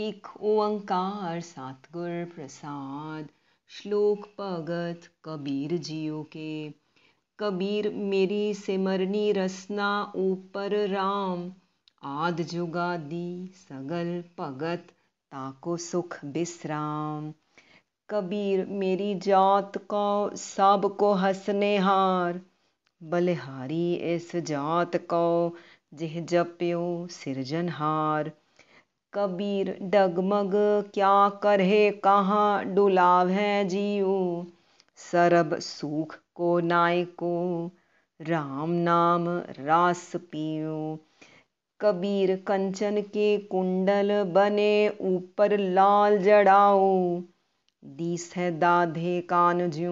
एक ओंकार सतगुर प्रसाद श्लोक भगत कबीर जियो के कबीर मेरी सिमरनी रसना ऊपर राम आद दी सगल भगत ताको सुख विश्राम कबीर मेरी जात को सब को हसने हार बलिहारी इस जात को जिह जप्यो सिरजनहार कबीर डगमग क्या करे कहाँ डुलाव है जीव सरब सुख को नाय को राम नाम रास पियो कबीर कंचन के कुंडल बने ऊपर लाल जड़ाओ दीस है दाधे कान जू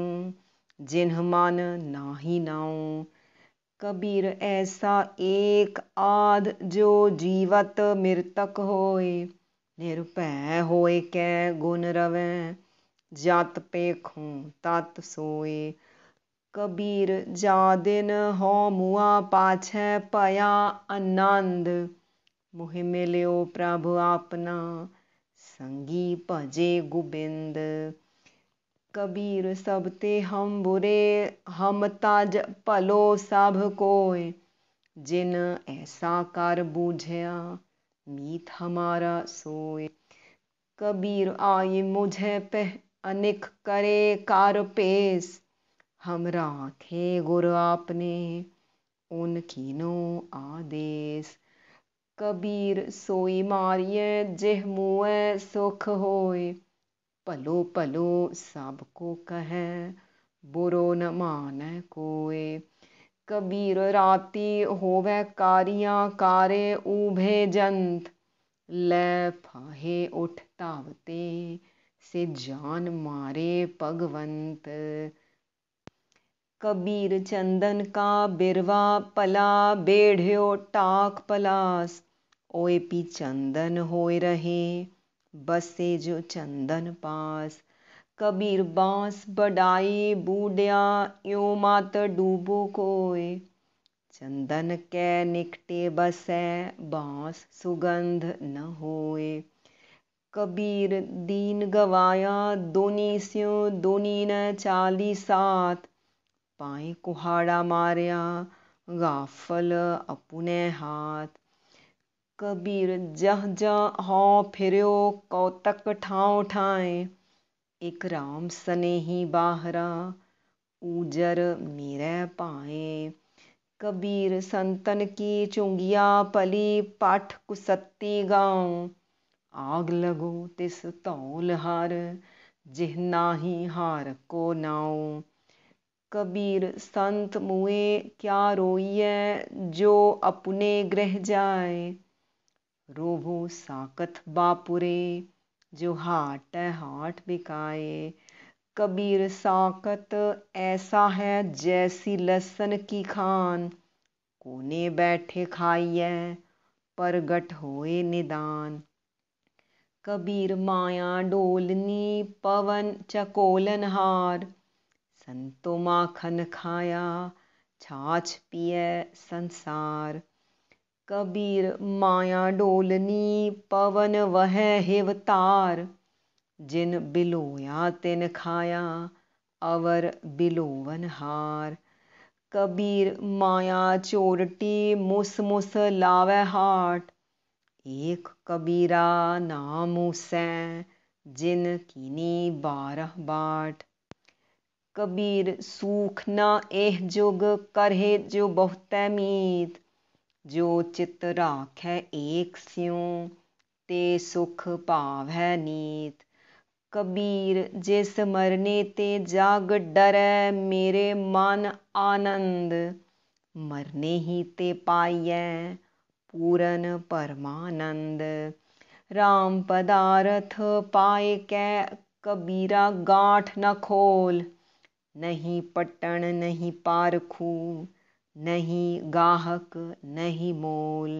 जिन्ह मान नाही नाऊ कबीर ऐसा एक आद जो जीवत मृतक होए निरुपय होए कै गुण रवे जात पे खूं तत सोए कबीर जा दिन हो मुआ पाछे पया आनंद मुहि मिलो प्रभु आपना संगी भजे गोबिंद कबीर सब ते हम बुरे हम ताज पलो सब कोय जिन ऐसा कर बूझया मीत हमारा सोय कबीर आये मुझे पे अनिक करे कार पेस हम राखे गुरु आपने उनकी नो आदेश कबीर सोई मारिए जिह मुए सुख होए पलो पलो सबको कह बुरो न मान कोए कबीर राती होवे कारिया कारे ऊभे जंत ले फाहे उठ तावते से जान मारे भगवंत कबीर चंदन का बिरवा पला बेढ़ो टाक पलास ओए पी चंदन होए रहे बसे जो चंदन पास कबीर बांस बड़ाई बूढ़िया यो मात डूबो कोय चंदन के निकटे बसे बांस सुगंध न होए कबीर दीन गवाया दोनी स्यो दोनी न चाली सात पाए कुहाड़ा मारिया गाफल अपने हाथ कबीर जह जह हो फिरयो कौतक ठाव ठाए एक राम ही बाहरा उजर मेरे पाए कबीर संतन की चुंगिया पली पाठ कुसत्ती गाँव आग लगो तिस तौल हार जिह नाही हार को नाओ कबीर संत मुए क्या रोइए जो अपने ग्रह जाए रोबो साकत बापुरे जो हाट हाट बिकाए कबीर साकत ऐसा है जैसी लसन की खान कोने बैठे खाइए प्रगट होए निदान कबीर माया डोलनी पवन चकोलन हार संतो माखन खाया छाछ पिए संसार कबीर माया डोलनी पवन वह हेवतार जिन बिलोया तिन खाया अवर बिलोवन हार कबीर माया चोरटी मुस मुस लावे हाट एक कबीरा नाम उसै जिन किनी बारह बाट कबीर सूख ना एह जुग करहे जो बहुत मीत जो चित राख है एक स्यों ते सुख पाव है नीत कबीर जिस मरने ते जाग डर मेरे मन आनंद मरने ही ते है पूरन परमानंद राम पदारथ पाए कै कबीरा गाठ न खोल नहीं पटन नहीं पारखू नहीं गाहक नहीं मोल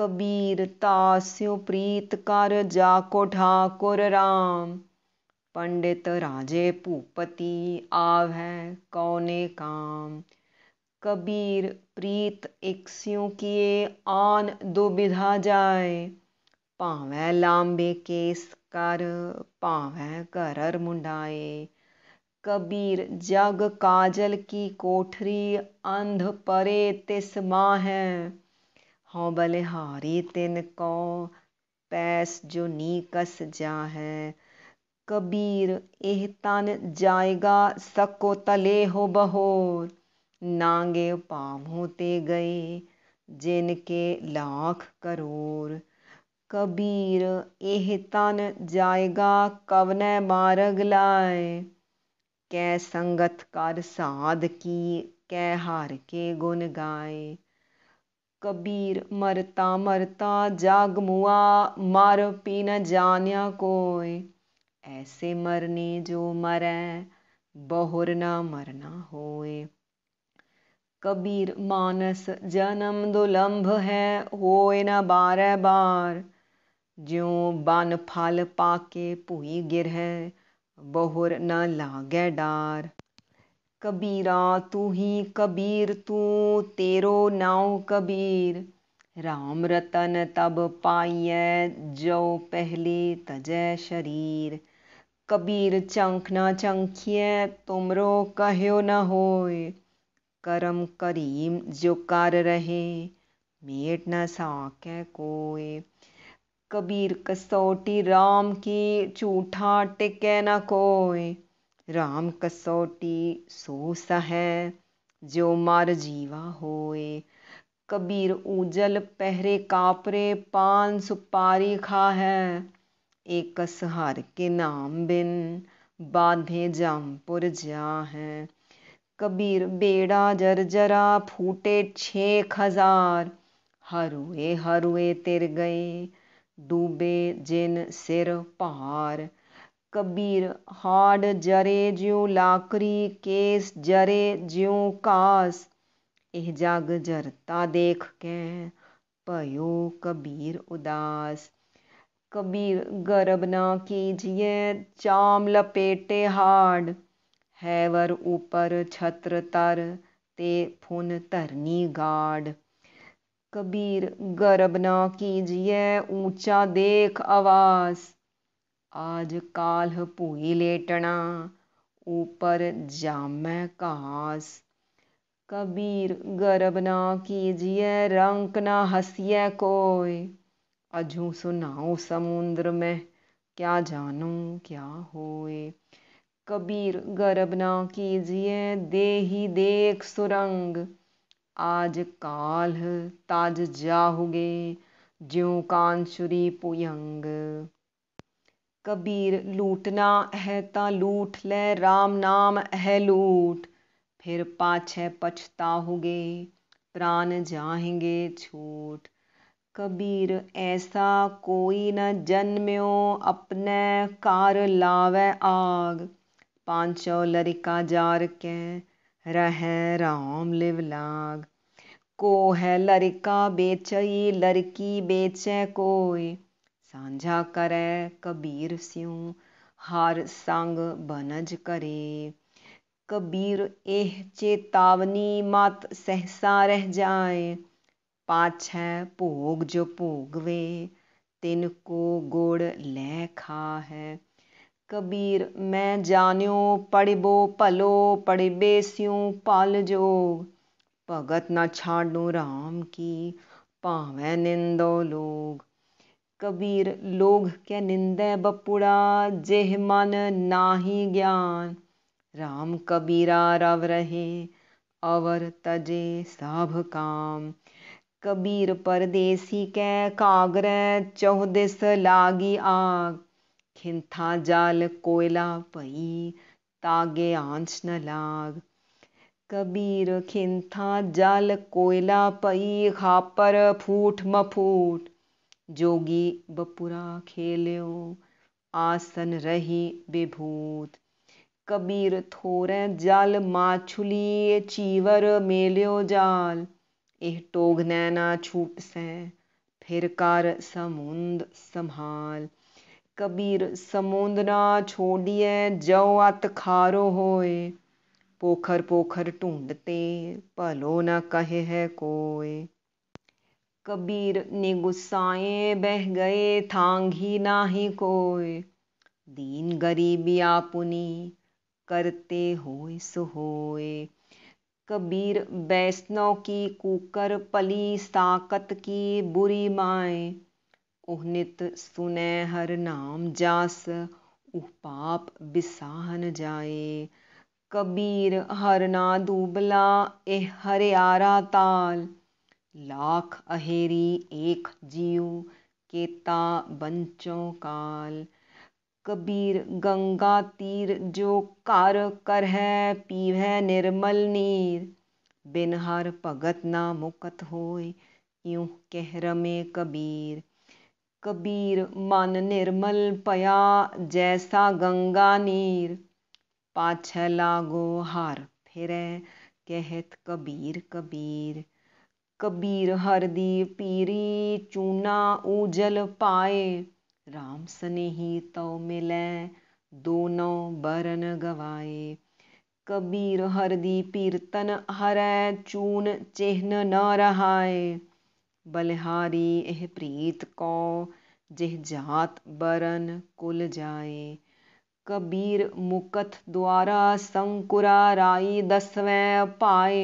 कबीर तास्यो प्रीत कर जाको ठाकुर राम पंडित राजे भूपति है कौने काम कबीर प्रीत एक स्यों किए आन दुबिधा जाए भावें लांबे केस कर भावें करर मुंडाए कबीर जग काजल की कोठरी अंध परे तिस माह हों हाँ बलिहारी तिन को पैस जो नीकस जा है कबीर एह तन जाएगा सको तले हो बहो नांगे पाम ते गए जिनके लाख करोड़ कबीर एह तन जाएगा कवने मारग लाए कै संगत कर साध की कै हार के गुण गाए कबीर मरता मरता जाग मुआ मार पी न जानिया कोय ऐसे मरने जो मरे बहुर न मरना होए कबीर मानस जन्म दुलंभ है होए न बारह बार ज्यो बन फल पाके गिर है बहुर न लागे डार कबीरा तू ही कबीर तू तेरो नाव कबीर राम रतन तब पाइय जो पहले तजय शरीर कबीर चंख न चंखिए तुमरो कहो न होए करम करीम जो कर रहे मेट न साके कोय कबीर कसौटी राम की झूठा टिके न कोय राम कसौटी सो सह जो मार जीवा होए कबीर उजल पहरे कापरे पान सुपारी खा है एक सहार के नाम बिन बाधे जामपुर जा है कबीर बेड़ा जर्जरा फूटे छेक हजार हरुए हरुए तिर गए डूबे जिन सिर पहार कबीर हाड जरे ज्यो लाकरी केस जरे ज्यो कास यह जग जरता देख के पयो कबीर उदास कबीर गर्भ ना कीजिए चाम लपेटे हाड है वर ऊपर छत्र तर ते फुन तरनी गाड़ कबीर गर्व ना कीजिए ऊंचा देख आवास आज काल पुई लेटना ऊपर जामे घास कबीर गर्व ना कीजिए रंक ना हंसिए कोई अजू सुनाओ समुद्र में क्या जानो क्या होए कबीर गर्व ना कीजिए दे ही देख सुरंग आज काल ताज जाहुगे ज्यो छुरी पुयंग कबीर लूटना है ता लूट ले राम नाम है लूट फिर पाछे पछताहुगे प्राण जाहेंगे छूट कबीर ऐसा कोई न जन्म्यो अपने कार लावे आग पांचो लड़का जार के रह राम लिव लाग को है लड़का बेचई लड़की बेचे कोई साझा करे कबीर स्यू हार संग बनज करे कबीर एह चेतावनी मात सहसा रह जाए पाछ है भोग जो भोगवे तिनको गुड़ लै खा है कबीर मैं जानियो पढ़िबो पलो बेस्यू पल जोग भगत न छाडो राम की भावे निंदो लोग कबीर लोग क्या निंदे बपुड़ा जेह मन नाही ज्ञान राम कबीरा रव रहे अवर तजे साभ काम कबीर परदेसी कै कागर चौदिस लागी आग खिंथा जाल कोयला पई तागे आंच न लाग कबीर खिंथा जाल कोयला पई खापर फूट म फूट जोगी बपुरा खेलो आसन रही बेभूत कबीर थोरे जाल माछुली चीवर मेल्यो जाल एह टोग नैना छूट से फिर कर समुंद संभाल कबीर ना छोड़िए जो अत खारो होए पोखर पोखर ढूंढते भलो न कहे है कोय कबीर ने गुस्साए बह गए थांगी ना ही कोय दीन गरीबी आपुनी करते हो सो होए कबीर वैष्णव की कुकर पली ताकत की बुरी माए ओह नित सुनै हर नाम जास उह पाप बिसाहन जाए कबीर हर ना दूबला एह हरियारा ताल लाख अहेरी एक जीव केता बंचो काल कबीर गंगा तीर जो कार कर है पीवै निर्मल नीर बिन हर भगत ना मुकत होए यूं कह रमे कबीर कबीर मन निर्मल पया जैसा गंगा नीर पाछ लागो हार फिरे कहत कबीर कबीर कबीर हर दी पीरी चूना उजल पाए राम स्नेही तो मिले दोनों बरन गवाए कबीर हर दी पीरतन हर चून चिन्ह न रहाए बलिहारी एह प्रीत कौ जिह जात बरन कुल जाए कबीर मुकत द्वारा संकुरा राई दसवें पाए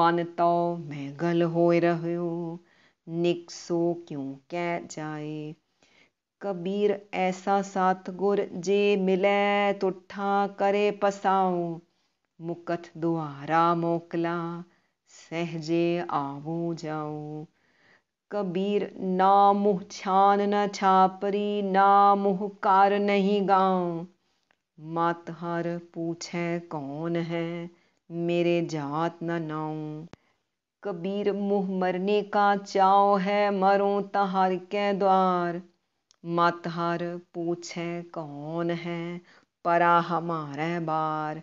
मन तो गल हो रहो निक सो क्यों कह जाए कबीर ऐसा सातगुर जे मिले तुठा करे पसाओ मुकत द्वारा मोकला सहजे आवो जाओ कबीर ना मुह छान न छापरी ना मुह कार नहीं गाँव मातहर पूछे कौन है मेरे जात न नाऊ कबीर मुह मरने का चाव है मरो तहार के द्वार मतहर पूछे कौन है परा हमारे बार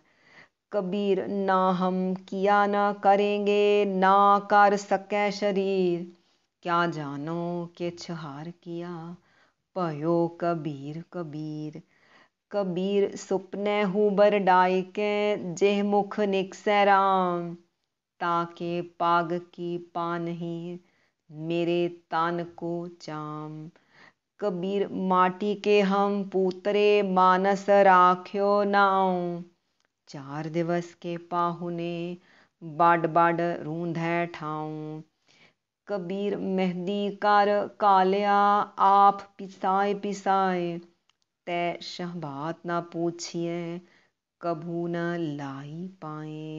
कबीर ना हम किया ना करेंगे ना कर सके शरीर क्या जानो के छहार किया पयो कबीर कबीर कबीर सुपने हुबर के जेह मुख निकसे राम ताके पाग की पानही मेरे तान को चाम कबीर माटी के हम पुत्रे मानस राख्यो नाव चार दिवस के पाहुने बाड बाड रूंधे ठाऊं कबीर मेहदी कर कालिया आप पिसाए पिसाए तै शहबात ना पूछिए कभू न लाई पाए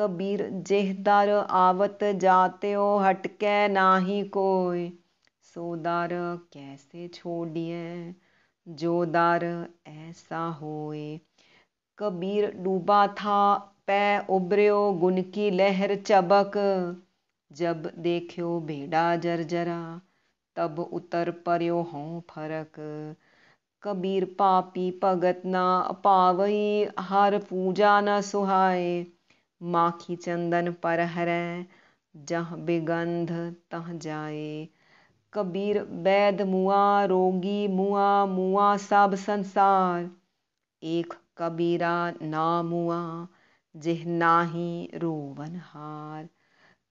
कबीर जेहदार आवत जाते हो हटके नाही कोय सोदार कैसे छोड़िए जोदार ऐसा होए कबीर डूबा था पै उबरे गुन की लहर चबक जब देखो बेड़ा जर्जरा तब उतर पर्यो हों फरक कबीर पापी भगत ना पावई हर पूजा न सुहाए माखी चंदन पर हर जह बेगंध तह जाए कबीर वैद मुआ रोगी मुआ मुआ सब संसार एक कबीरा ना मुआ जिह नाही रोवन हार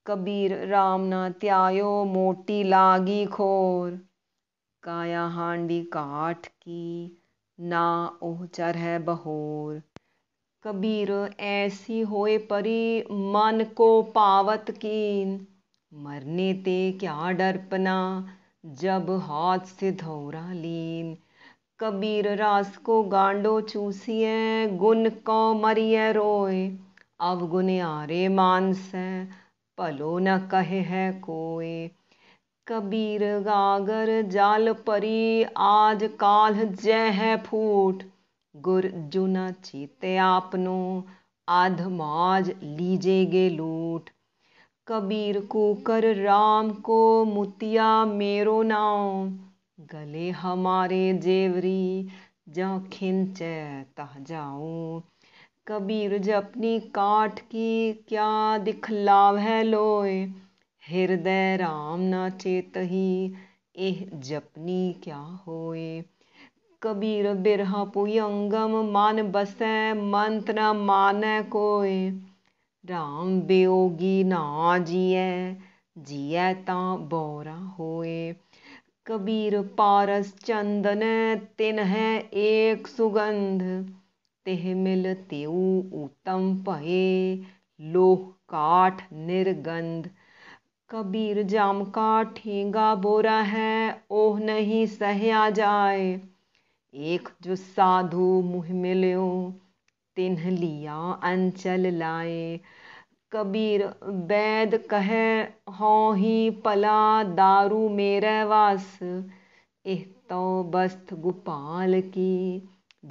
कबीर राम ना त्यायो मोटी लागी खोर काया हांडी काठ की ना ओह चर है बहोर कबीर ऐसी होए परी मन को पावत कीन मरने ते क्या डरपना जब हाथ से धोरा लीन कबीर रास को गांडो है गुन को मरिय रोय अवगुन रे मानस पलो न कहे है कोई कबीर गागर जाल परी आज काल जय है फूट गुर जुना चीते आपनो आधमाज लीजेगे लूट कबीर को कर राम को मुतिया मेरो नाव गले हमारे जेवरी जा खिंच तह जाऊं कबीर जपनी काठ की क्या है लोय हृदय राम ना चेत ही एह जपनी क्या होए कबीर बिरहा पुयंगम मान बसे मंत्र मान कोय राम बेयोगी ना जिये जिये ता बौरा होए कबीर पारस चंदन तिन है एक सुगंध तिहमिल त्यू उत्तम पहे लोह काठ निर्गंध कबीर जाम का ठेंगा बोरा है ओह नहीं सहया जाए एक जो साधु मुह मिलो तिन्ह लिया अंचल लाए कबीर वैद कह हो ही पला दारू मेरे वास एह तो बस्त गोपाल की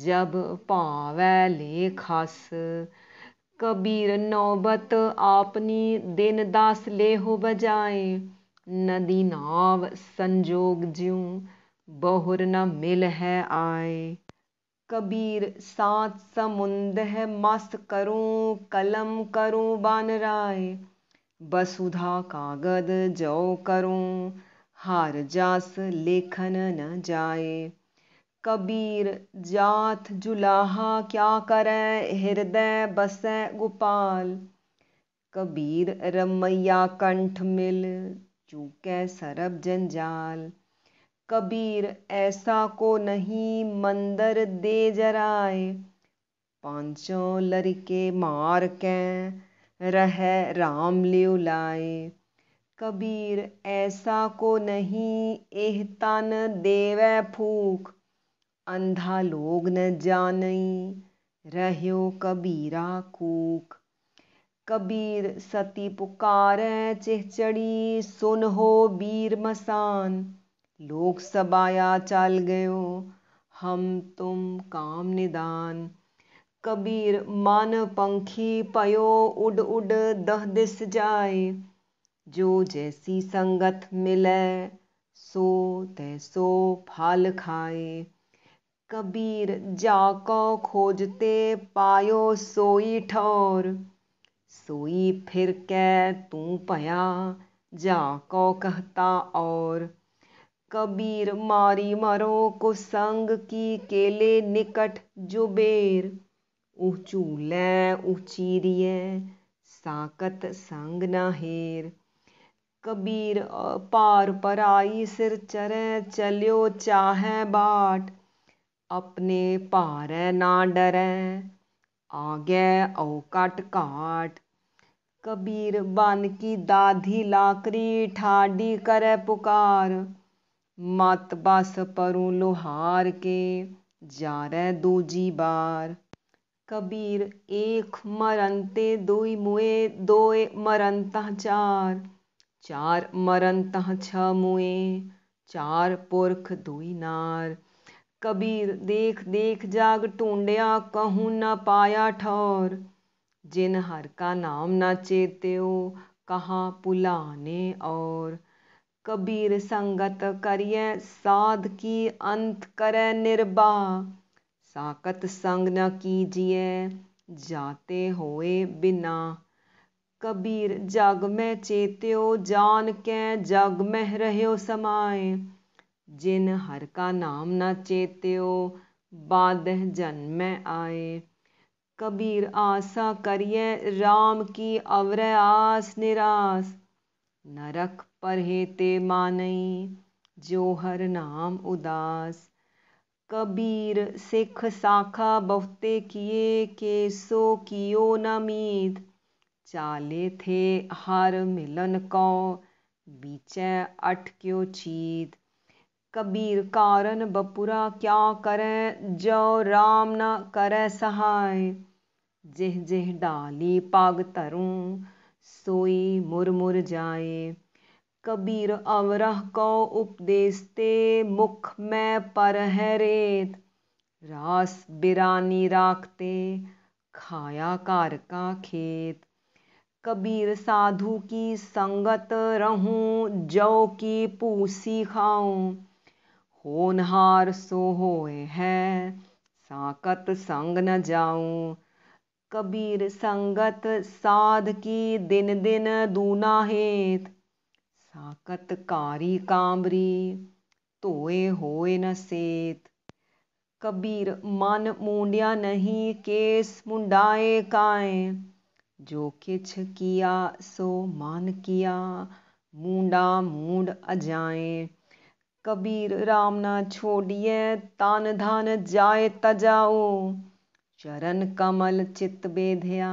जब पावै ले खास कबीर नौबत आपनी दिन दास ले हो बजाए नदी नाव संजोग ज्यों बहुर न मिल है आए कबीर सात समुंद है मस्त करो कलम करो बान राय बसुधा कागद जो करो हार जास लेखन न जाए कबीर जात जुलाहा क्या करें हृदय बसें गोपाल कबीर रमैया कंठ मिल चूके सरब जंजाल कबीर ऐसा को नहीं मंदर दे जराए पांचों लड़के मार के रह राम लियो लाए कबीर ऐसा को नहीं तन देवे फूक अंधा लोग न जानई रहो कबीरा कूक कबीर सती पुकार चिहचड़ी सुन हो बीर मसान लोक सबाया चल गयो हम तुम काम निदान कबीर मन पंखी पयो उड उड दह दिस जाए जो जैसी संगत मिले सो तैसो फाल खाए कबीर जाको खोजते पायो सोई ठोर सोई फिर कै तू पया जाको कहता और कबीर मारी मरो को संग की केले निकट जुबेर ऊँचू लै ऊँची साकत संग न हेर कबीर पार पराई सिर चरे चलो चाहे बाट अपने भारै ना डरै आगे औ काट कबीर बन की दाधी लाकरी ठाडी करे पुकार मत बस परू लोहार के जारे दूजी बार कबीर एक मरण ते दुई मुए दोए मरन तह चार चार मरन तह छ मुए चार पुरख दुई नार कबीर देख देख जाग ढूंढया कहूँ न पाया ठौर जिन हर का नाम न चेत्यो कहाँ पुलाने और कबीर संगत करिए साध की अंत करे निर्बा साकत संग न कीजिए जाते होए बिना कबीर जग में चेत्यो जान के जग में रहे समाए जिन हर का नाम न चेत्यो बादह जन्म आए कबीर आशा करिए राम की अवर आस निराश नरक पर ते मानई जो हर नाम उदास कबीर सिख साखा बहुते किए के सो कियो मीत चाले थे हर मिलन कौ बीच अटक्यो चीत कबीर कारण बपुरा क्या करे जो राम न करे सहाय जेह जेह डाली पाग तरूं सोई मुर मुर जाए कबीर अवरह को उपदेशते मुख में पर है रेत रास बिरानी राखते खाया कार का खेत कबीर साधु की संगत रहूं जौ की पूसी खाऊं होनहार सो होए है साकत संग न जाऊं कबीर संगत साध की दिन दिन दूना हेत साकत कारी कामरी तोए होए न सेत कबीर मन मुंडिया नहीं केस मुंडाए काए जो किछ किया सो मान किया मुंडा मूड अजाए कबीर राम ना छोड़िए तान धान जाए तजाओ चरण कमल चित बेधया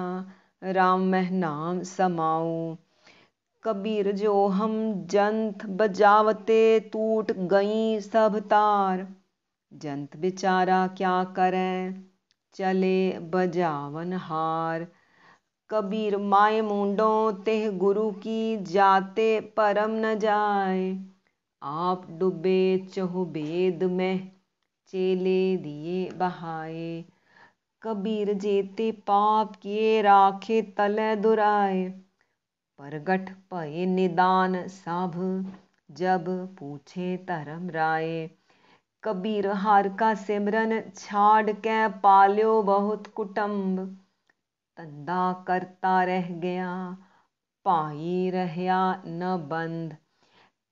राम मह नाम समाओ कबीर जो हम जंत बजावते टूट गई सब तार जंत बेचारा क्या करें चले बजावन हार कबीर माए मुंडो तेह गुरु की जाते परम न जाए आप डूबे चहु बेद में चेले दिए बहाए कबीर जेते पाप किए राखे तले दुराए प्रगट पय निदान साभ जब पूछे धर्म राय कबीर हार का सिमरन छाड़ के पाल्यो बहुत कुटुंब तंदा करता रह गया पाई रहया न बंद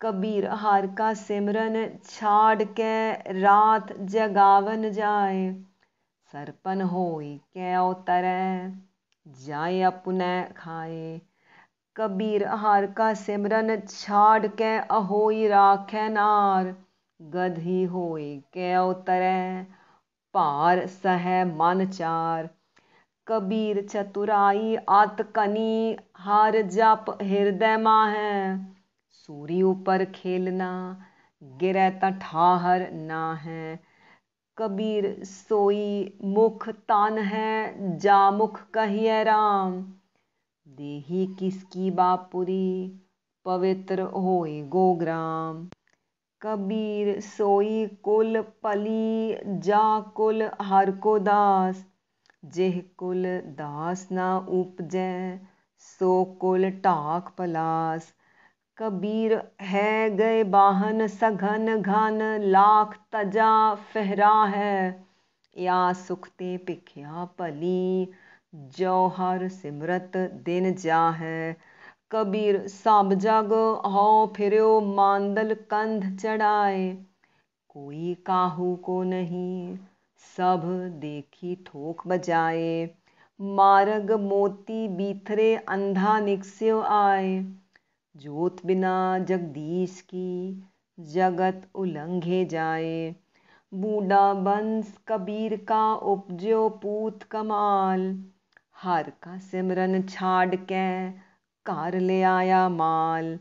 कबीर हार का सिमरन छाड़ के रात जगावन जाए सरपन हो के उतरे जाए अपने खाए कबीर हार का सिमरन छाड़ के अहोई राख नार गधी हो के उतरे पार सह मन चार कबीर चतुराई आत कनी हार जप हृदय माह है सूरी ऊपर खेलना गिरे त ठाहर ना है कबीर सोई मुख तान है जा मुख कहिए राम देही किसकी बापुरी पवित्र होए गोग्राम कबीर सोई कुल पली जा कुल हर को दास जेह कुल दास ना उपजे सो कुल टाक पलास कबीर है गए बाहन सघन घन लाख तजा फहरा है या सुखते पिख्या पली जौहर सिमरत दिन जा है कबीर साब जग हो फिरो मांदल कंध चढ़ाए कोई काहू को नहीं सब देखी थोक बजाए मारग मोती बीथरे अंधा निकस्यो आए जोत बिना जगदीश की जगत उलंघे जाए बूढ़ा बंस कबीर का उपजो पूत कमाल हर का सिमरन छाड़ के कार ले आया माल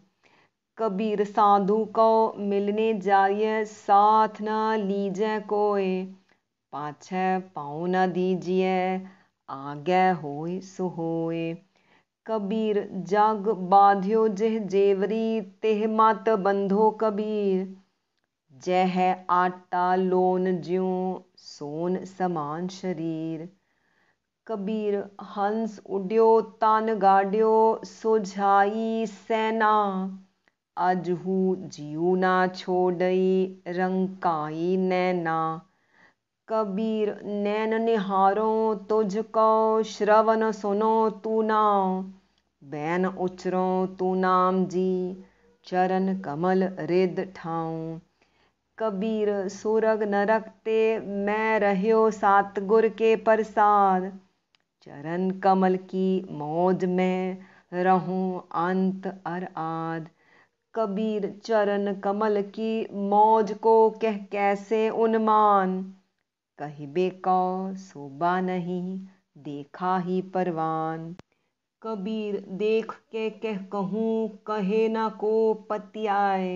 कबीर साधु को मिलने जाइए साथ ना लीजे कोय पाछ पाऊ न दीजिए आगे होय सो कबीर जाग बाध्यो जेह जेवरी तेह मत बंधो कबीर जय आटा लोन ज्यो सोन समान शरीर कबीर हंस उड्यो तान गाड्यो सोझाई सेना अजहू जियू ना छोड़ई रंकाई नैना कबीर नैन निहारो तुझको श्रवण सुनो तू ना बैन उचरो तू नाम जी चरण कमल रिद ठाऊं कबीर सुरग नरक ते मैं रहो गुर के प्रसाद चरण कमल की मौज में रहूं अंत अर आद कबीर चरण कमल की मौज को कह कैसे उन्मान कहिबे कौ सोबा नहीं देखा ही परवान कबीर देख के कह कहूँ कहे ना को पतियाए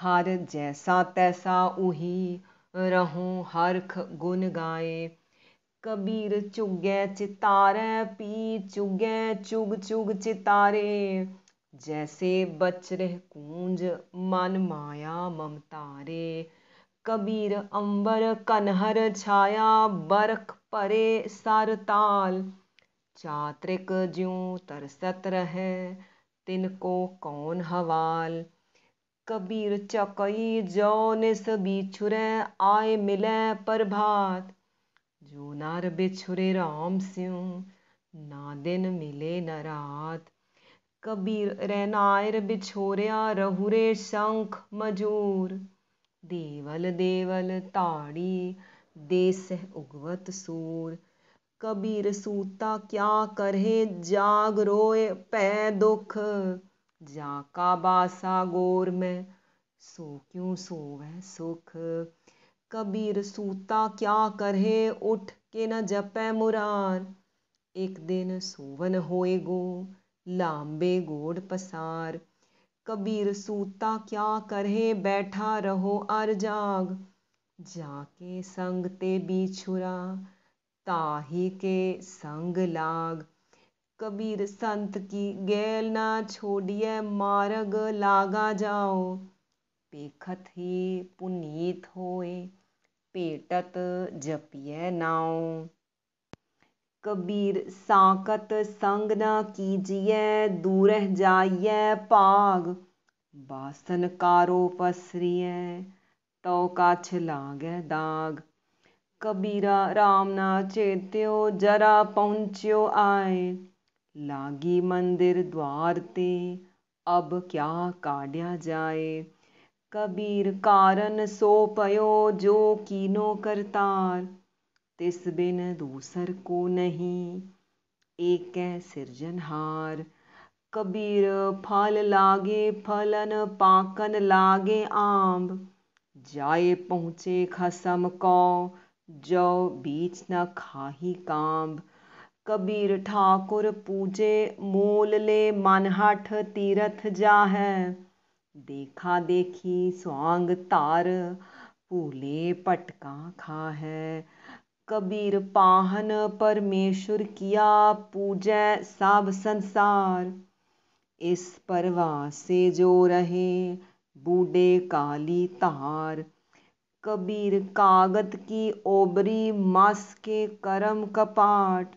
हर जैसा तैसा उही रहूं हरख गुन गाए कबीर चुगे चितारे पी चुगे चुग चुग चितारे जैसे बच रह कूंज मन माया ममतारे कबीर अंबर कनहर छाया बरख परे सर ताल चात्रिक ज्यों तरसत रहे तिनको कौन हवाल कबीर चकई जौन स बिछुरे आए मिले प्रभात जो नर बिछुरे राम सिंह ना दिन मिले न रात कबीर रैनायर बिछोरिया रहुरे शंख मजूर देवल देवल ताड़ी देस उगवत सूर कबीर सूता क्या करे जाग रोए पै दुख जाका बासा गोर में सो क्यों सोवे सुख कबीर सूता क्या करे उठ के न जपे मुरार एक दिन सोवन होए गो लांबे गोड़ पसार कबीर सूता क्या करे बैठा रहो अर जाग जाके संगते बिछुरा ताहे के संग लाग कबीर संत की गैल ना छोड़िए मार्ग लागा जाओ पेखत ही पुनीत होए पेटत जपिए नाओ कबीर साकत संग ना कीजिए दूर जाइए पाग बासन कारो पसरिए तो का लागे दाग कबीरा राम ना चेत्यो जरा पहुंचो आए लागी मंदिर द्वार ते अब क्या काढ़िया जाए कबीर कारण सो पयो जो कीनो करतार तिस बिन दूसर को नहीं एक है सिरजनहार कबीर फल लागे फलन पाकन लागे आम जाए पहुँचे खसम कौ जौ बीच न खाही काम कबीर ठाकुर पूजे मोल ले मनहठ तीरथ जा है देखा देखी स्वांग तार फूले पटका खा है कबीर पाहन परमेश्वर किया पूजे सब संसार इस परवा से जो रहे बूढ़े काली तार कबीर कागत की ओबरी मास के करम कपाट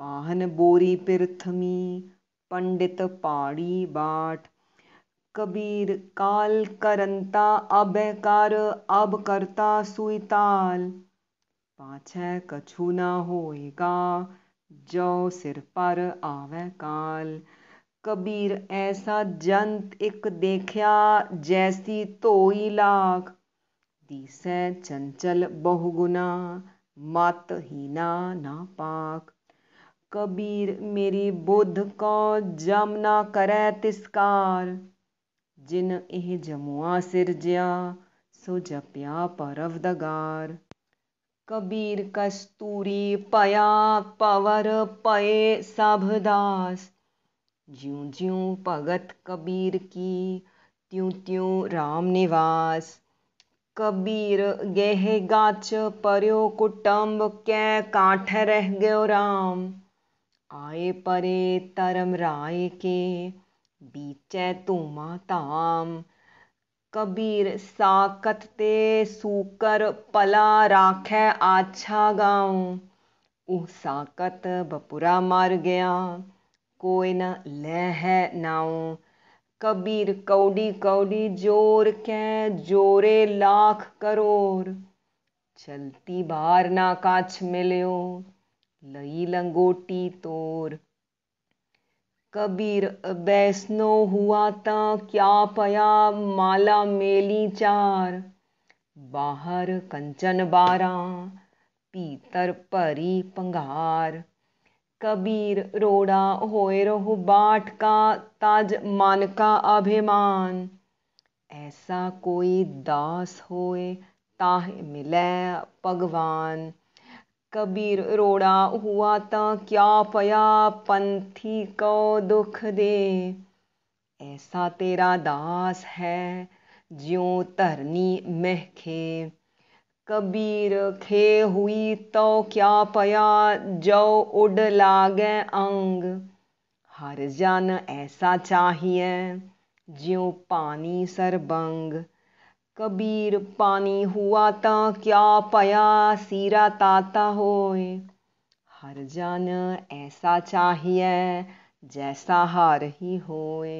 पाहन बोरी पिरथमी पंडित पाड़ी बाट कबीर काल करंता अब कर अब करता सुईताल पाछे कछु ना होएगा जो सिर पर आवे काल कबीर ऐसा जंत एक देखिया जैसी तोई लाख अतिशय चंचल बहुगुना ना पाक कबीर मेरी बुद्ध को जम ना करे तिस्कार जिन एह जमुआ सिरजया सो जपया दगार कबीर कस्तूरी पया पवर पये दास ज्यों ज्यों भगत कबीर की त्यों त्यों राम निवास कबीर गेह गाच पर्यो कुटुंब कै काठ रह गयो राम आए परे तरम राय के बीचे तुमा ताम कबीर साकत ते सूकर पला राख आछा गाँव उ साकत बपुरा मर गया कोई न लह नाऊ कबीर कौडी कौडी जोर कै जोरे लाख करोर चलती बार ना काछ मिलियो लई लंगोटी तोर कबीर बैसनो हुआ ता क्या पया माला मेली चार बाहर कंचन बारा पीतर परी पंगार कबीर रोड़ा होए रहो बाट का ताज मान का अभिमान ऐसा कोई दास होए ताह मिले भगवान कबीर रोड़ा हुआ ता क्या पया पंथी को दुख दे ऐसा तेरा दास है ज्यो तरनी महखे कबीर खे हुई तो क्या पया जो उड लागे अंग हर जन ऐसा चाहिए ज्यो पानी सरबंग कबीर पानी हुआ तो क्या पया सीरा ताता होए हर जन ऐसा चाहिए जैसा हार ही होए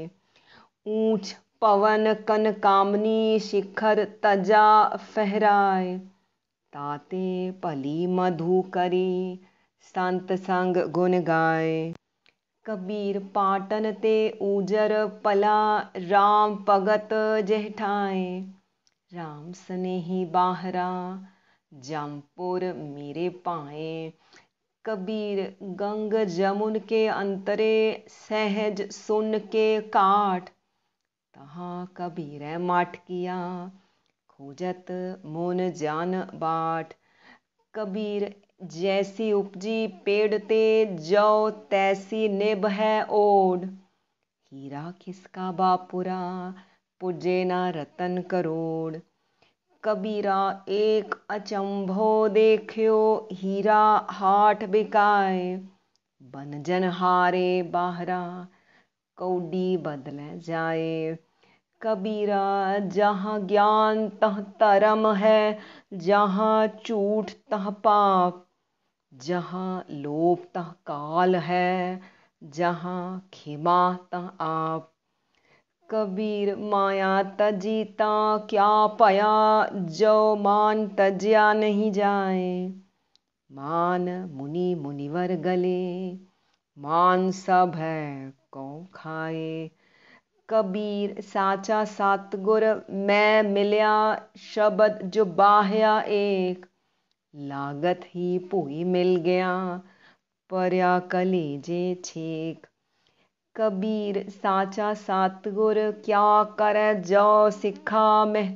ऊंच पवन कन कामनी शिखर तजा फहराए ताते पली मधु करी संत संग गुण गाए कबीर पाटन ते उजर पला राम भगत जेठाए ठाए राम स्नेही बाहरा जमपुर मेरे पाए कबीर गंग जमुन के अंतरे सहज सुन के काट तहाँ कबीर मट किया खोजत मोन जान बाट कबीर जैसी उपजी पेड़ ते जौ तैसी निब है ओड हीरा किसका बापुरा पुजे ना रतन करोड़ कबीरा एक अचंभो देखियो हीरा हाट बिकाए बन जन हारे बाहरा कौडी बदले जाए कबीरा जहाँ ज्ञान तह तरम है जहाँ झूठ तह पाप जहाँ लोभ तह काल है जहाँ खिमा तह आप कबीर माया तजीता क्या पया जो मान तजिया नहीं जाए मान मुनि मुनिवर गले मान सब है कौ खाए कबीर साचा सतगुर मैं मिलिया शब्द जो बाहिया एक लागत ही भूई मिल गया परया कलेजे छेक कबीर साचा सतगुर क्या कर जो सिखा मह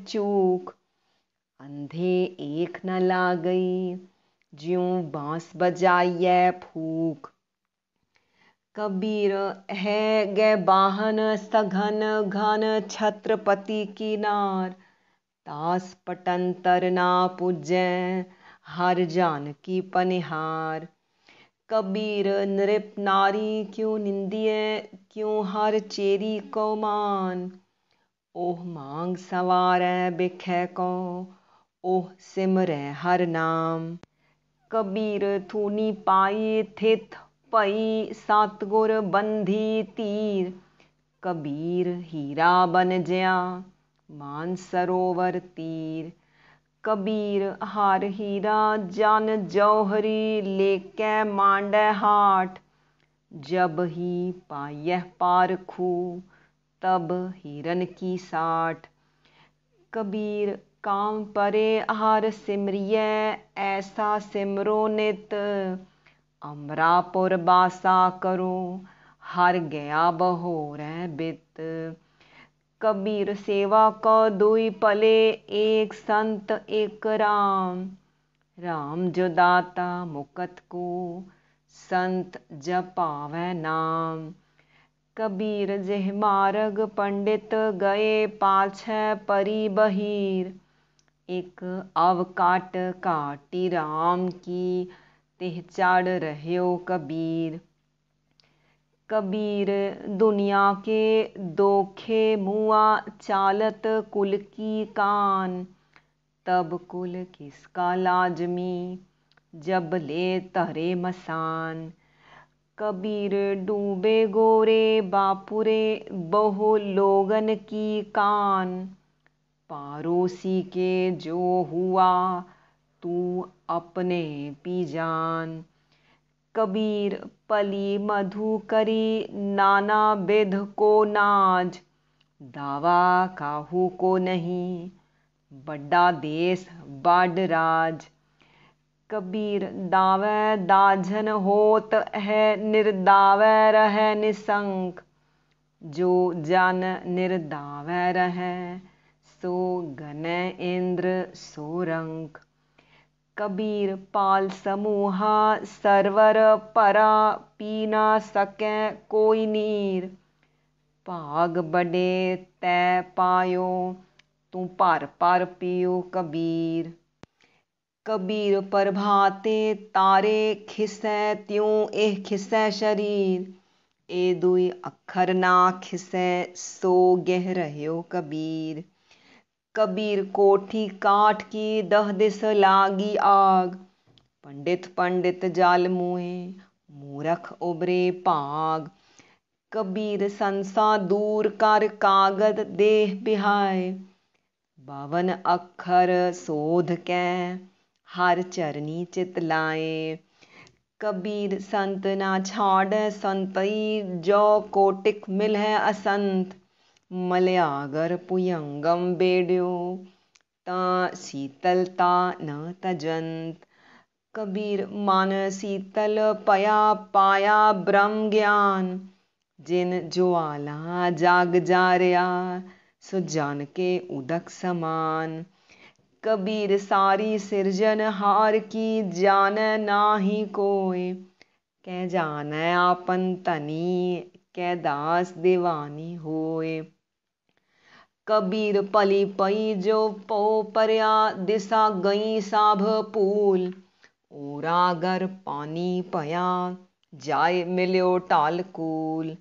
अंधे एक न ला गई ज्यों बांस है फूक कबीर है गे बाहन सघन घन छत्रपति किनार तास पटंतर ना पूजै हर जान की पनिहार कबीर नृप नारी क्यों निंदिए क्यों हर चेरी को मान ओह मांग सवार बिख को ओह सिमर हर नाम कबीर थूनी पाई थिथ पई सातगुर बंधी तीर कबीर हीरा बन जया मान सरोवर तीर कबीर हार हीरा जान जौहरी लेके मांड हाट जब ही पाय खू तब हिरन की साठ कबीर काम परे हार सिमरिय ऐसा सिमरो नित अमरापुर बासा करो हर गया बहोर बित कबीर सेवा को दुई पले एक संत एक राम राम जो दाता मुकत को संत जपाव नाम कबीर जेह मारग पंडित गए पाछ परी बहीर एक अवकाट काटी राम की तेहचाड़ रहे हो कबीर कबीर दुनिया के दोखे मुआ चालत कुल की कान तब कुल किसका लाजमी जब ले तहरे मसान कबीर डूबे गोरे बापुरे बहु लोगन की कान पारोसी के जो हुआ तू अपने पी जान कबीर पली मधु करी नाना बेद को नाज दावा काहू को नहीं बड़ा देश बड राज कबीर दावे दाजन होत है निर्दावे रह निसंक जो जन निर्दावे रह सो गण इंद्र सो कबीर पाल समूहा सरवर परा पी ना सकें कोई नीर भाग बड़े तै पायो तू पार पार पियो कबीर कबीर प्रभाते तारे खिसे त्यों ए खिसे शरीर ए दुई अखर ना खिसे सो गह रहो कबीर कबीर कोठी काट की दह दिस लागी आग पंडित पंडित जाल मुए मूरख उबरे भाग कबीर संसा दूर कर कागद देह बिहाय बावन अखर सोध कै हर चरनी चित लाए कबीर संत ना छाड़ संतई जो कोटिक मिल है असंत मलयागर पुयंगम बेड्यो ता शीतलता न तजंत कबीर मान शीतल पया पाया ब्रह्म ज्ञान जिन ज्वाला जाग जा रिया सो जान के उदक समान कबीर सारी सिर्जन हार की जान ना ही कोय कह जान आपन तनी कै दास दीवानी होए कबीर पली पई जो पो परया दिशा गई साभ पूल ओरागर पानी पया जाय मिल्यो कूल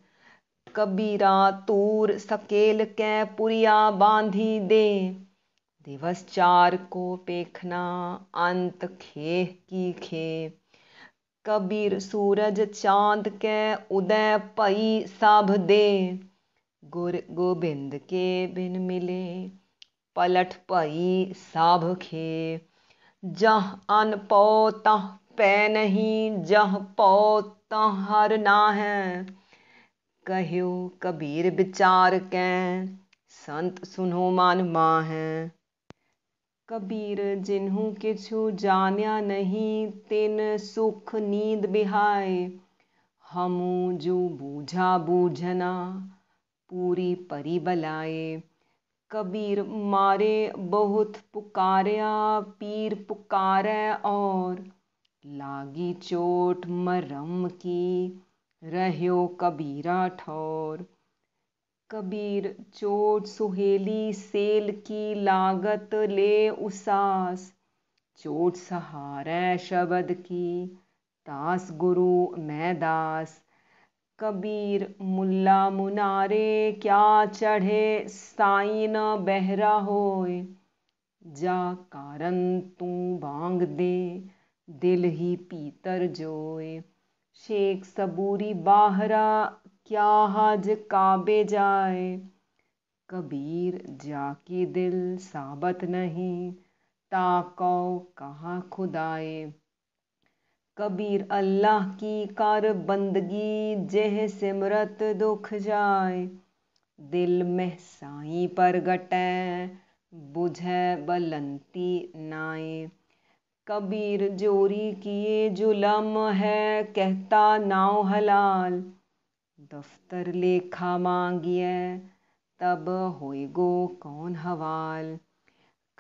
कबीरा तूर सकेल के पुरिया बांधी दे दिवस चार को पेखना अंत खेह की खे कबीर सूरज चांद के उदय पई साभ दे गुर गोबिंद के बिन मिले पलट पई साभ खे जह अन पौ पै नहीं जह पौ हर ना है कहो कबीर विचार कै संत सुनो मान माँ है कबीर जिन्हू किछु जानिया नहीं तिन सुख नींद बिहाय हमू जो बूझा बूझना पूरी परी बलाए कबीर मारे बहुत पुकारया पीर पुकार और लागी चोट मरम की रहो कबीरा ठौर कबीर चोट सुहेली सेल की लागत ले उसास चोट सहारे शब्द की तास गुरु मैं दास कबीर मुल्ला मुनारे क्या चढ़े साई न बहरा होए जा कारण तू बांग दे दिल ही पीतर जोए शेख सबूरी बाहरा क्या हाज काबे जाए कबीर जाकी दिल साबत नहीं ताको कहाँ खुदाए कबीर अल्लाह की कार बंदगी जेह सिमरत दुख जाए दिल में साई परगटे बुझे बलंती नाए कबीर जोरी किए जुलम है कहता नाव हलाल दफ्तर लेखा मांगिए तब होएगो कौन हवाल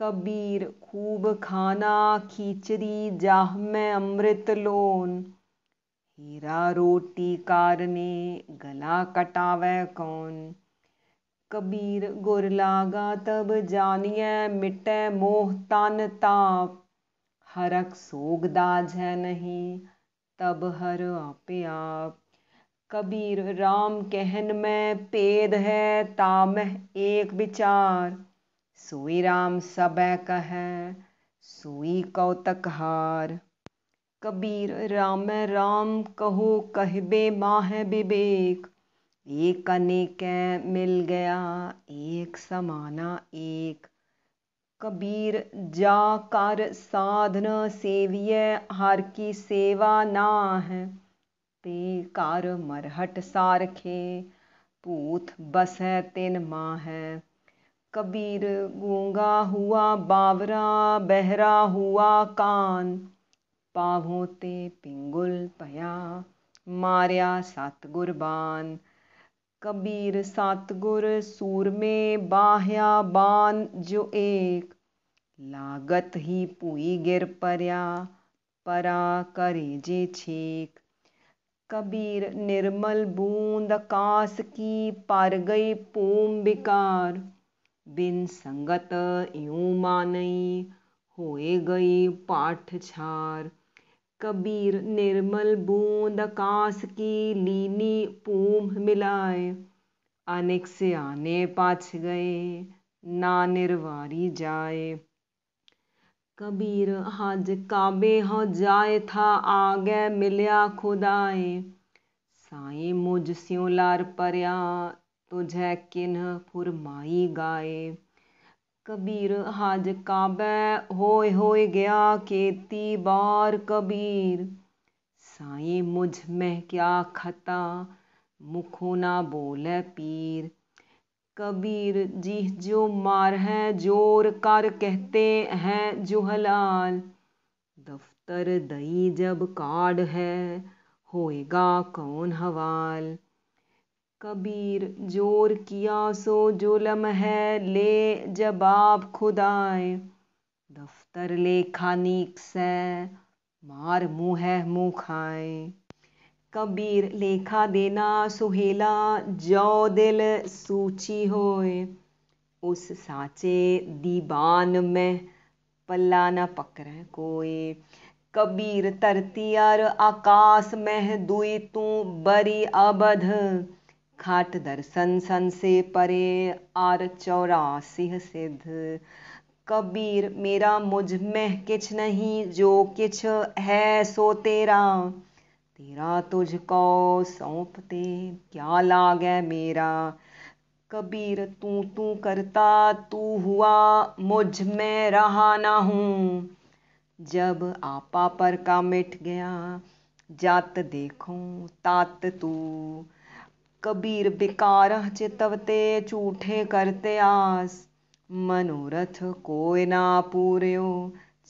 कबीर खूब खाना खिचड़ी जाह में अमृत लोन हीरा रोटी कारने गला कटावे कौन कबीर गुर लागा तब जानिए मिटे मोह तान ताप हरक सोग दाज है नहीं तब हर आपे आप कबीर राम कहन में पेद है तामह एक विचार सुई राम सब कह सुई कौतक हार कबीर राम राम कहो कहबे माह विवेक एक अनेक मिल गया एक समाना एक कबीर जा कर साधन सेविय हर की सेवा ना है ते कर मरहट सारखे भूत बस तिन माह है कबीर गूंगा हुआ बावरा बहरा हुआ कान पावों ते पिंगुल पया मारिया सतगुरबान कबीर सतगुर सूर में बाह्या बान जो एक लागत ही पुई गिर परया परा करे जे छेक कबीर निर्मल बूंद कास की पार गई पूम बिकार बिन संगत यूं मानई होए गई पाठ छार कबीर निर्मल बूंद आकाश की लीनी पूम मिलाए अनेक से आने पाछ गए ना निर्वारी जाए कबीर हज काबे हो जाए था आगे मिलया खुदाए साई मुझ लार परया तुझे किन्ह फुरमाई गाए कबीर हाज काबे होए होए गया केती बार कबीर साई मुझ में क्या खता मुखो ना बोले पीर कबीर जी जो मार है जोर कर कहते हैं जुहलाल दफ्तर दई जब काड है होएगा कौन हवाल कबीर जोर किया सो जुलम है ले जब खुदाए दफ्तर ले खानीक से मार मुँह है मुँह खाए कबीर लेखा देना सुहेला जो दिल सूची होए उस साचे दीवान में पल्ला न पकड़े कोई कबीर तरती अर आकाश में दुई तू बरी अबध खाट दर्शन सन से परे आर चौरा सिंह सिद्ध कबीर मेरा मुझ में किछ नहीं जो किछ है सो तेरा तेरा को सौंपते क्या लागे मेरा कबीर तू तू करता तू हुआ मुझ में रहा ना हूँ जब आपा पर का मिट गया जात देखो तात तू कबीर बिकार चितवते झूठे करते आस मनोरथ कोय ना पूर्यो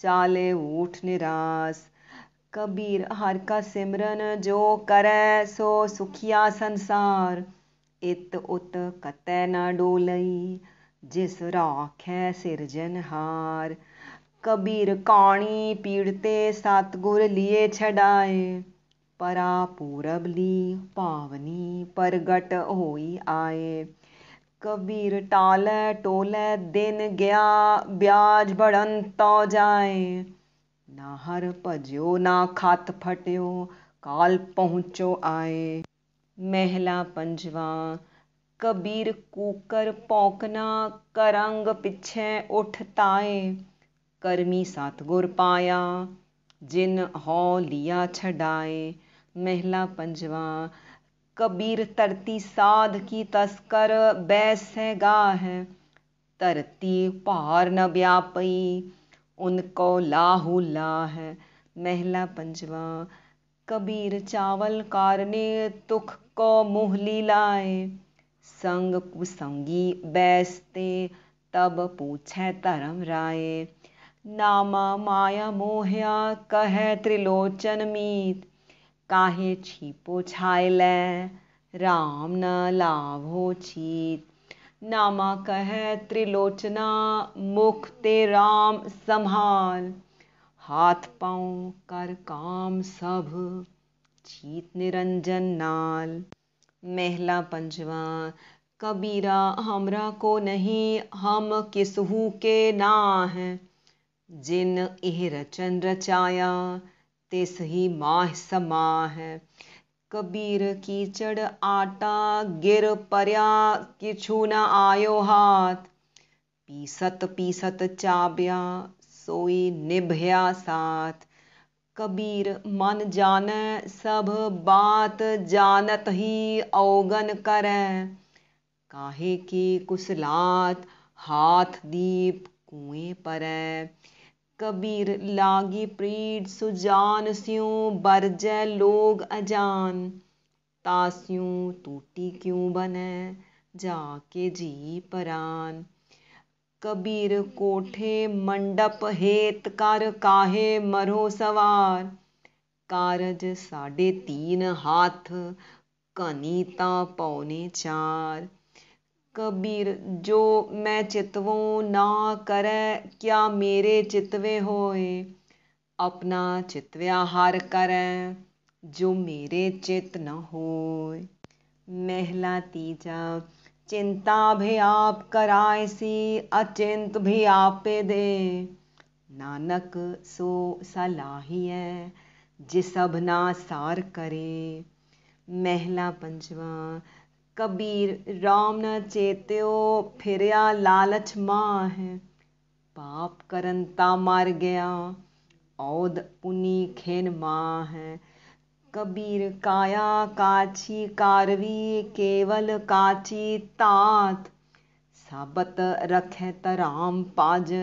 चाले ऊठ निरास कबीर हर का सिमरन जो करे सो सुखिया संसार इत उत कत न डोलई जिस राख है हार कबीर काणी पीड़ते सतगुर लिए छडाए परा पूरबली पावनी प्रगट होई आए कबीर टाले टोले दिन गया ब्याज बढ़न तो जाए ना हर भजो ना खत फट्यो काल पहुँचो आए महला पंजवा कबीर कूकर पौकना करंग पिछे उठताए करमी सतगुर पाया जिन हौ लिया छडाए महिला पंजवा कबीर तरती साध की तस्कर बैस है तरती पार न व्यापई उनको लाहू है महला पंजवा कबीर चावल कारने तुख को मुहली लाए संग कुसंगी बैसते तब पूछे धर्म राय नामा माया मोहया कहे त्रिलोचन मीत काहे छिपो छायलै राम न लाभो चीत नामा कह त्रिलोचना मुख ते राम संभाल हाथ पाओ कर काम सब चीत निरंजन नाल महला पंजवा कबीरा हमरा को नहीं हम किसहू के ना हैं जिन इह रचन रचाया तिस ही माह समा है कबीर की चढ़ आटा गिर पर्या किछु ना आयो हाथ पीसत पीसत चाब्या सोई निभया साथ कबीर मन जान सब बात जानत ही अवगन कर काहे की कुसलात हाथ दीप कुएं पर कबीर लागी प्रीत सुजान स्यों बरजय लोग अजान तास्यों टूटी क्यों बने जाके जी परान कबीर कोठे मंडप हेत कर काहे मरो सवार कारज साढ़े तीन हाथ कनीता पौने चार कबीर जो मैं चितवो ना करे क्या मेरे चितवे होए अपना चितव्या हार करे जो मेरे चित न होए महला तीजा चिंता भी आप कराए सी अचिंत भी आपे दे नानक सो सलाही है जिस अब ना सार करे महला पंचवा कबीर राम न चेत्यो फिरया लालच माह पाप करंता मार गया औद पुनी खेन माह कबीर काया काची कारवी केवल काची तात साबत रख त राम पाज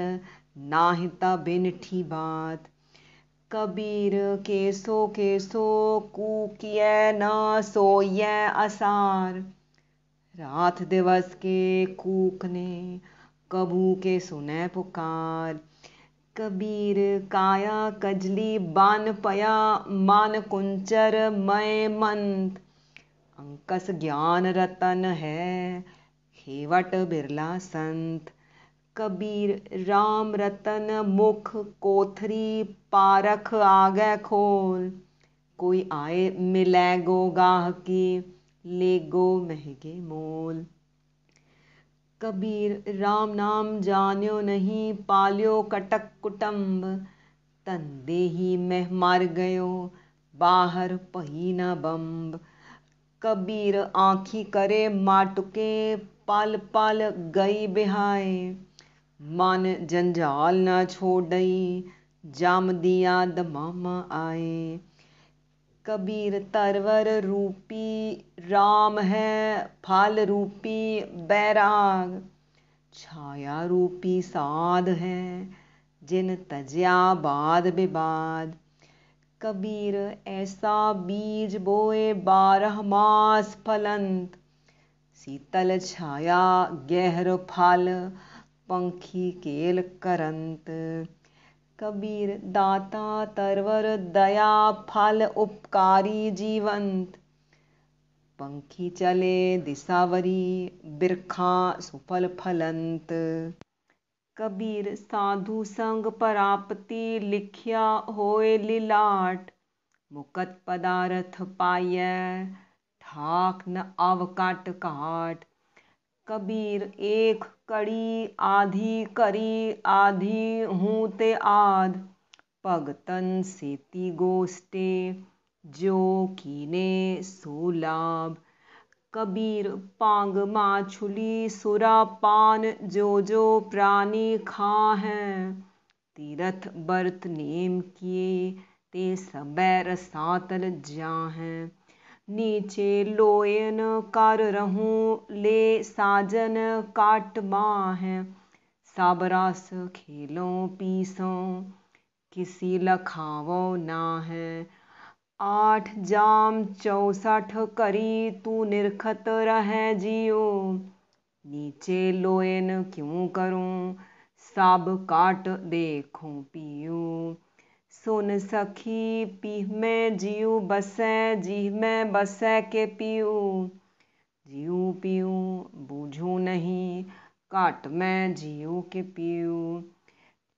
नाहिता ता बिन ठी बात कबीर केसो केसो कू न सोय असार रात दिवस के कूकने कबू के सुने पुकार कबीर काया कजली बान पया मान कुंचर मय मंत अंकस ज्ञान रतन है हेवट बिरला संत कबीर राम रतन मुख कोथरी पारख आगे खोल कोई आए मिले गो गाह की ले गो महगे मोल कबीर राम नाम जान्यो नहीं पाल्यो कटक कुटुंब तन देही मैं मार गयो बाहर पहीना बम्ब कबीर आँखी करे माटुके पाल पाल गई बिहाय मन जंजाल ना छोड़ जाम दिया दमामा आए कबीर तरवर रूपी राम है फल रूपी बैराग छाया रूपी साध है जिन तजया बाद बेबाद कबीर ऐसा बीज बोए बारह मास फलंत शीतल छाया गहर फल पंखी केल करंत कबीर दाता तरवर दया फल उपकारी जीवंत पंखी चले दिसावरी बिरखा सुफल फलंत कबीर साधु संग परापति लिखिया होए लिलाट मुकत पदार्थ पाय ठाक न अवकाट काट कबीर एक कड़ी आधी करी आधी हूँ ते आद पगतन से गोष्टे जो कीने सोलाभ कबीर पांग माछुली पान जो जो प्राणी खा है तीरथ बर्त नेम किए ते सबैर सातल जा हैं नीचे लोयन कर रहू ले साजन काट बाहें साबरास खेलो पीसो किसी लखावो ना है आठ जाम चौसठ करी तू निरखत रह जियो नीचे लोयन क्यों करूं सब काट देखूं पियूं सुन सखी पीह में जीव बसे जीह में बसे के पीऊ जियो पीऊ बूझू नहीं काट में जीऊ के पीऊ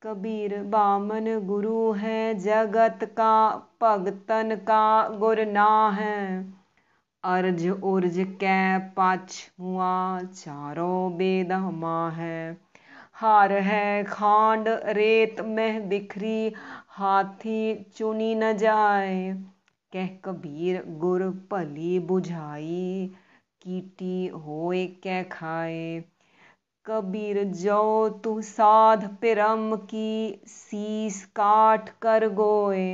कबीर बामन गुरु है जगत का भगतन का गुरना है अर्ज उर्ज कै पाछ हुआ चारों हमा है हार है खांड रेत में बिखरी हाथी चुनी न जाए कह कबीर गुर भली बुझाई कीटी होए कह खाए कबीर जो तू साध पिरम की सीस काट कर गोए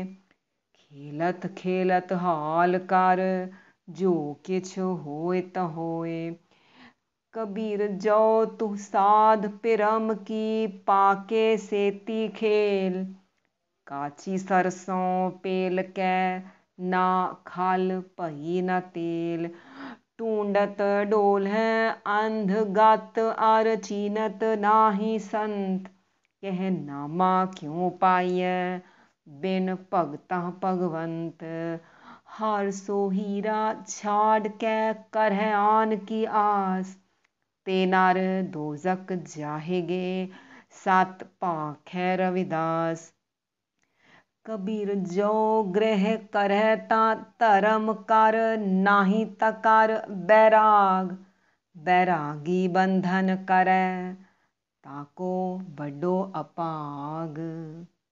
खेलत खेलत हाल कर जो किछ होए त होए कबीर जो तू साध पिरम की पाके सेती खेल काची सरसों के ना खाल पही ना तेल टूडत डोल है अंध गात आर चीनत ही संत यह नामा क्यों पाइय बिन भगता भगवंत हर सो हीरा छाड़ के कर है आन की आस ते नार दोजक जाहेगे सात पाख है रविदास कबीर जो गृह करहता धर्म कर नाही तकार बैराग बैरागी बंधन करे ताको बड़ो अपाग